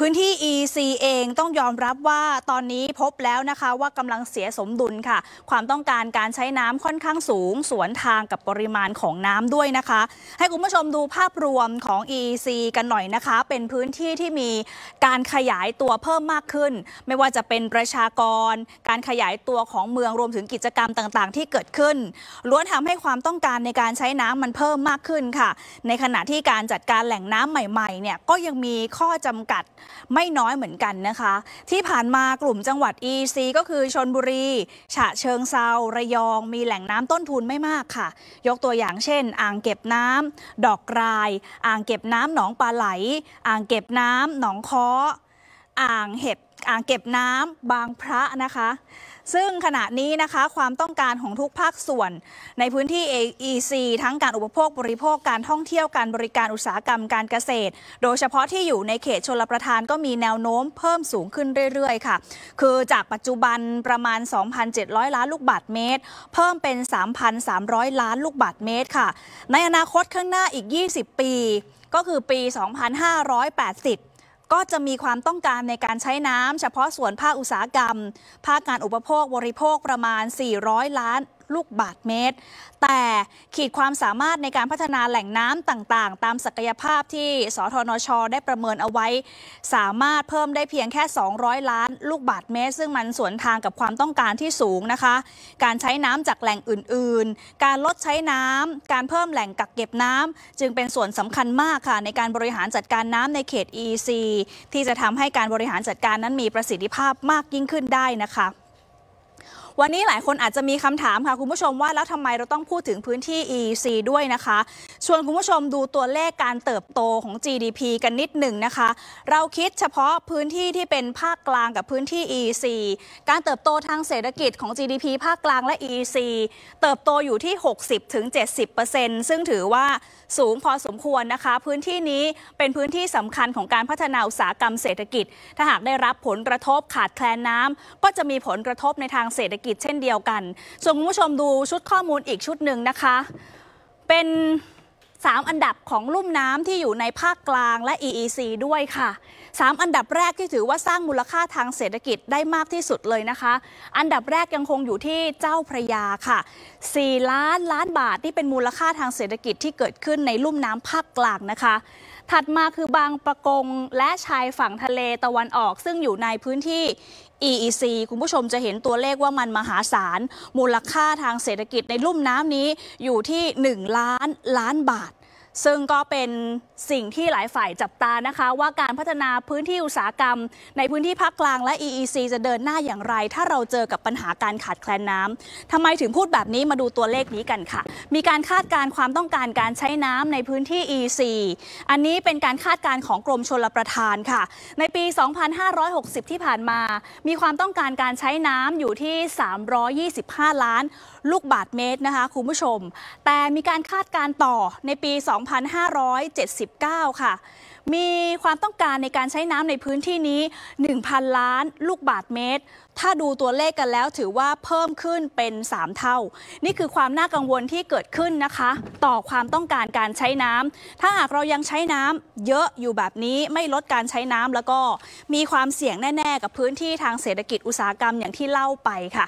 พื้นที่ EC เองต้องยอมรับว่าตอนนี้พบแล้วนะคะว่ากำลังเสียสมดุลค่ะ ความต้องการการใช้น้ำค่อนข้างสูง สวนทางกับปริมาณของน้ำด้วยนะคะ ให้คุณผู้ชมดูภาพรวมของ EC กันหน่อยนะคะ เป็นพื้นที่ที่มีการขยายตัวเพิ่มมากขึ้น ไม่ว่าจะเป็นประชากร การขยายตัวของเมืองรวมถึงกิจกรรมต่างๆ ที่เกิดขึ้นล้วนทำให้ความต้องการในการใช้น้ำมันเพิ่มมากขึ้นค่ะ ในขณะที่การจัดการแหล่งน้ำใหม่ๆเนี่ยก็ยังมีข้อจำกัดไม่น้อยเหมือนกันนะคะ ที่ผ่านมากลุ่มจังหวัด EC ก็คือชนบุรี ฉะเชิงเซาระยอง มีแหล่งน้ำต้นทุนไม่มากค่ะ ยกตัวอย่างเช่น อ่างเก็บน้ำดอกกรายอ่างเก็บน้ำหนองปลาไหล อ่างเก็บน้ำหนองค้ออ่างเห็บอ่างเก็บน้ำบางพระนะคะ ซึ่งขณะนี้นะคะความต้องการของทุกภาคส่วน ในพื้นที่ AEC ทั้งการอุปโภคบริโภคการท่องเที่ยวการบริการอุตสาหกรรมการเกษตร โดยเฉพาะที่อยู่ในเขตชลประทานก็มีแนวโน้มเพิ่มสูงขึ้นเรื่อยๆค่ะคือจากปัจจุบันประมาณ 2,700 ล้านลูกบาทเมตร เพิ่มเป็น 3,300 ล้านลูกบาทเมตรค่ะ ในอนาคตข้างหน้าอีก 20 ปี ก็คือปี 2580ก็จะมีความต้องการในการใช้น้ำเฉพาะส่วนภาคอุตสาหกรรม ภาคการอุปโภคบริโภคประมาณ 400 ล้านลูกบาทเมตร แต่ขีดความสามารถในการพัฒนาแหล่งน้ำต่างๆ ตามศักยภาพที่ สทนชได้ประเมินเอาไว้ สามารถเพิ่มได้เพียงแค่ 200 ล้านลูกบาทเมตร ซึ่งมันสวนทางกับความต้องการที่สูงนะคะ การใช้น้ำจากแหล่งอื่น ๆ การลดใช้น้ำการเพิ่มแหล่งกักเก็บน้ำจึงเป็นส่วนสำคัญมากค่ะในการบริหารจัดการน้ำในเขต EC ที่จะทำให้การบริหารจัดการนั้นมีประสิทธิภาพมากยิ่งขึ้นได้นะคะวันนี้หลายคนอาจจะมีคำถามค่ะ คุณผู้ชมว่า แล้วทำไมเราต้องพูดถึงพื้นที่ EEC ด้วยนะคะ ชวนคุณผู้ชมดูตัวเลขการเติบโตของ GDP กันนิดหนึ่งนะคะ เราคิดเฉพาะพื้นที่ที่เป็นภาคกลางกับพื้นที่ EEC การเติบโตทางเศรษฐกิจของ GDP ภาคกลางและ EEC เติบโตอยู่ที่ 60-70%ซึ่งถือว่าสูงพอสมควรนะคะ พื้นที่นี้เป็นพื้นที่สำคัญของการพัฒนาอุตสาหกรรมเศรษฐกิจ ถ้าหากได้รับผลกระทบขาดแคลนน้ำ ก็จะมีผลกระทบในทางเศรษฐกิจิจเช่นเดียวกัน ส่วนคุณผู้ชมดูชุดข้อมูลอีกชุดหนึ่งนะคะ เป็น3 อันดับของลุ่มน้ำที่อยู่ในภาคกลางและ EEC ด้วยค่ะ 3 อันดับแรกที่ถือว่าสร้างมูลค่าทางเศรษฐกิจได้มากที่สุดเลยนะคะ อันดับแรกยังคงอยู่ที่เจ้าพระยาค่ะ 4 ล้านล้านบาทที่เป็นมูลค่าทางเศรษฐกิจที่เกิดขึ้นในลุ่มน้ำภาคกลางนะคะ ถัดมาคือบางประกงและชายฝั่งทะเลตะวันออกซึ่งอยู่ในพื้นที่ EEC คุณผู้ชมจะเห็นตัวเลขว่ามันมหาศาลมูลค่าทางเศรษฐกิจในลุ่มน้ำนี้อยู่ที่ 1 ล้านล้านบาทซึ่งก็เป็นสิ่งที่หลายฝ่ายจับตานะคะ ว่าการพัฒนาพื้นที่อุตสาหกรรม ในพื้นที่ภาคกลางและ EEC จะเดินหน้าอย่างไร ถ้าเราเจอกับปัญหาการขาดแคลนน้ำทำไมถึงพูดแบบนี้มาดูตัวเลขนี้กันค่ะ มีการคาดการความต้องการการใช้น้ำในพื้นที่ EEC อันนี้เป็นการคาดการของกรมชลประทานค่ะ ในปี 2560 ที่ผ่านมา มีความต้องการการใช้น้ำอยู่ที่ 325 ล้าน ลูกบาทเมตรนะคะคุณผู้ชม แต่มีการคาดการต่อในปี 2 2579 ค่ะ มีความต้องการในการใช้น้ำในพื้นที่นี้ 1,000 ล้านลูกบาทเมตร ถ้าดูตัวเลขกันแล้วถือว่าเพิ่มขึ้นเป็น 3 เท่า นี่คือความน่ากังวลที่เกิดขึ้นนะคะ ต่อความต้องการการใช้น้ำ ถ้าหากเรายังใช้น้ำเยอะอยู่แบบนี้ไม่ลดการใช้น้ำแล้วก็มีความเสี่ยง แน่ๆ กับพื้นที่ทางเศรษฐกิจอุตสาหกรรมอย่างที่เล่าไปค่ะ